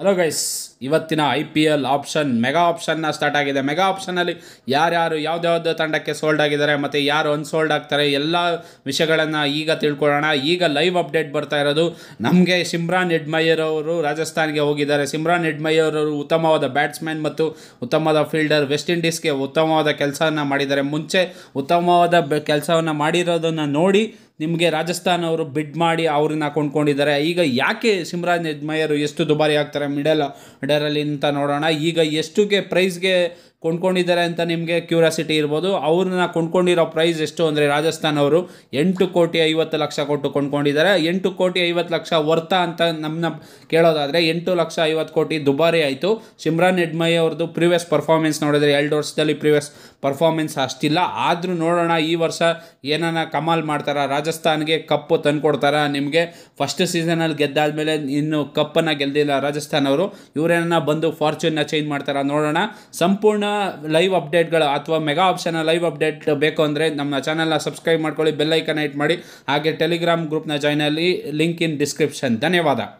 hello guys ಇವತ್ತಿನ I P L option mega ಆಪ್ಷನ್ನ start ಆಗಿದೆ ಮೆಗಾ ಆಪ್ಷನ್ನಲ್ಲಿ ಯಾರ್ಯಾರು ಯಾವ್ದ್ಯಾವ್ದು ತಂಡಕ್ಕೆ ಸೋಲ್ಡ್ ಆಗಿದ್ದಾರೆ ಮತ್ತು ಯಾರು ಅನ್ಸೋಲ್ಡ್ ಆಗ್ತಾರೆ ಎಲ್ಲ ವಿಷಯಗಳನ್ನು ಈಗ ತಿಳ್ಕೊಳ್ಳೋಣ ಈಗ ಲೈವ್ ಅಪ್ಡೇಟ್ ಬರ್ತಾ ಇರೋದು ನಮಗೆ ಸಿಮ್ರಾನ್ ಎಡ್ಮಯ್ಯರ್ ಅವರು ರಾಜಸ್ಥಾನ್ಗೆ ಹೋಗಿದ್ದಾರೆ ಸಿಮ್ರಾನ್ ಎಡ್ಮಯ್ಯರ್ ಅವರು ಉತ್ತಮವಾದ ಬ್ಯಾಟ್ಸ್ಮನ್ ಮತ್ತು ಉತ್ತಮವಾದ ಫೀಲ್ಡರ್ ವೆಸ್ಟ್ ಇಂಡೀಸ್ಗೆ ಉತ್ತಮವಾದ ಕೆಲಸವನ್ನು ಮಾಡಿದ್ದಾರೆ ಮುಂಚೆ ಉತ್ತಮವಾದ ಕೆಲಸವನ್ನು ಮಾಡಿರೋದನ್ನು ನೋಡಿ ನಿಮಗೆ ರಾಜಸ್ಥಾನ್ ಅವರು ಬಿಡ್ ಮಾಡಿ ಅವ್ರನ್ನ ಕೊಂಡ್ಕೊಂಡಿದ್ದಾರೆ ಈಗ ಯಾಕೆ ಸಿಮ್ರಾಜ್ ಯಜ್ಮಯರು ಎಷ್ಟು ದುಬಾರಿ ಆಗ್ತಾರೆ ಮಿಡಲ್ ಆರ್ಡರಲ್ಲಿ ಅಂತ ನೋಡೋಣ ಈಗ ಎಷ್ಟುಗೆ ಪ್ರೈಸ್ಗೆ ಕೊಂಡ್ಕೊಂಡಿದ್ದಾರೆ ಅಂತ ನಿಮಗೆ ಕ್ಯೂರಿಯಾಸಿಟಿ ಇರ್ಬೋದು ಅವ್ರನ್ನ ಕೊಂಡ್ಕೊಂಡಿರೋ ಪ್ರೈಸ್ ಎಷ್ಟು ಅಂದರೆ ರಾಜಸ್ಥಾನ್ ಅವರು ಎಂಟು ಕೋಟಿ ಐವತ್ತು ಲಕ್ಷ ಕೊಟ್ಟು ಕೊಂಡ್ಕೊಂಡಿದ್ದಾರೆ ಎಂಟು ಕೋಟಿ ಐವತ್ತು ಲಕ್ಷ ವರ್ತ ಅಂತ ನಮ್ಮನ್ನ ಕೇಳೋದಾದರೆ ಎಂಟು ಲಕ್ಷ ಐವತ್ತು ಕೋಟಿ ದುಬಾರಿ ಆಯಿತು ಸಿಮ್ರಾನ್ ಎಡ್ಮೈ ಅವ್ರದ್ದು ಪ್ರೀವಿಯಸ್ ಪರ್ಫಾರ್ಮೆನ್ಸ್ ನೋಡಿದರೆ ಎರಡು ವರ್ಷದಲ್ಲಿ ಪ್ರಿವಿಯಸ್ ಪರ್ಫಾರ್ಮೆನ್ಸ್ ಅಷ್ಟಿಲ್ಲ ಆದರೂ ನೋಡೋಣ ಈ ವರ್ಷ ಏನಾನ ಕಮಾಲ್ ಮಾಡ್ತಾರಾ ರಾಜಸ್ಥಾನ್ಗೆ ಕಪ್ಪು ಕೊಡ್ತಾರೆ ನಿಮಗೆ ಫಸ್ಟ್ ಸೀಸನಲ್ಲಿ ಮೇಲೆ ಇನ್ನು ಕಪ್ಪನ್ನು ಗೆದ್ದಿಲ್ಲ ರಾಜಸ್ಥಾನ್ ಅವರು ಇವರೇನ ಬಂದು ಫಾರ್ಚೂನ್ನ ಚೇಂಜ್ ಮಾಡ್ತಾರಾ ನೋಡೋಣ ಸಂಪೂರ್ಣ ಲೈವ್ ಅಪ್ಡೇಟ್ಗಳು ಅಥವಾ ಮೆಗಾ ಆಪ್ಷನ್ ಲೈವ್ ಅಪ್ಡೇಟ್ ಬೇಕು ಅಂದರೆ ನಮ್ಮ ಚಾನಲ್ನ ಸಬ್ಸ್ಕ್ರೈಬ್ ಮಾಡ್ಕೊಳ್ಳಿ ಬೆಲ್ಲೈಕನ್ ಐಟ್ ಮಾಡಿ ಹಾಗೆ ಟೆಲಿಗ್ರಾಮ್ ಗ್ರೂಪ್ನ ಜಾಯ್ನಲ್ಲಿ ಲಿಂಕ್ ಇನ್ ಡಿಸ್ಕ್ರಿಪ್ಷನ್ ಧನ್ಯವಾದ